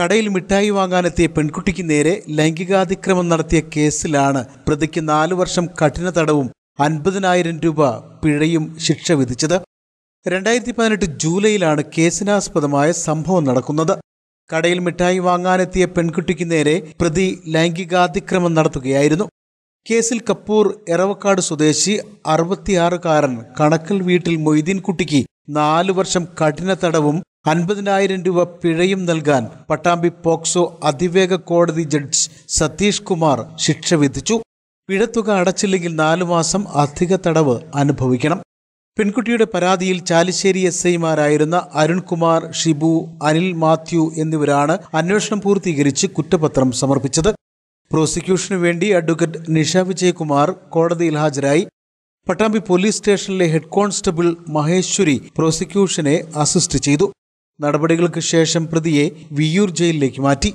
കടയിൽ മിഠായി വാങ്ങാനെത്തിയ പെൺകുട്ടിക്ക് നേരെ ലൈംഗികാതിക്രമം നടത്തിയ കേസിലാണ് പ്രതിക്ക് നാലു വർഷം കഠിന തടവും അൻപതിനായിരം രൂപ പിഴയും ശിക്ഷ വിധിച്ചത് രണ്ടായിരത്തി പതിനെട്ട് ജൂലൈയിലാണ് കേസിനാസ്പദമായ സംഭവം നടക്കുന്നത് കടയിൽ മിഠായി വാങ്ങാനെത്തിയ പെൺകുട്ടിക്ക് നേരെ പ്രതി ലൈംഗികാതിക്രമം നടത്തുകയായിരുന്നു കേസിൽ കപ്പൂർ എറവക്കാട് സ്വദേശി അറുപത്തിയാറുകാരൻ കണക്കൽ വീട്ടിൽ മൊയ്തീൻകുട്ടിക്ക് നാലു വർഷം കഠിന തടവും അൻപതിനായിരം രൂപ പിഴയും നൽകാൻ പട്ടാമ്പി പോക്സോ അതിവേഗ കോടതി ജഡ്ജ് സതീഷ് കുമാർ ശിക്ഷ വിധിച്ചു പിഴത്തുക അടച്ചില്ലെങ്കിൽ നാലു മാസം അധിക തടവ് അനുഭവിക്കണം പെൺകുട്ടിയുടെ പരാതിയിൽ ചാലിശ്ശേരി എസ് ഐമാരായിരുന്ന അരുൺകുമാർ ഷിബു അനിൽ മാത്യു എന്നിവരാണ് അന്വേഷണം പൂർത്തീകരിച്ച് കുറ്റപത്രം സമർപ്പിച്ചത് പ്രോസിക്യൂഷനു വേണ്ടി അഡ്വക്കേറ്റ് നിഷ വിജയകുമാർ കോടതിയിൽ ഹാജരായി പട്ടാമ്പി പോലീസ് സ്റ്റേഷനിലെ ഹെഡ് കോൺസ്റ്റബിൾ മഹേശ്വരി പ്രോസിക്യൂഷനെ അസിസ്റ്റ് ചെയ്തു നടപടികൾക്ക് ശേഷം പ്രതിയെ വിയ്യൂർ ജയിലിലേക്ക് മാറ്റി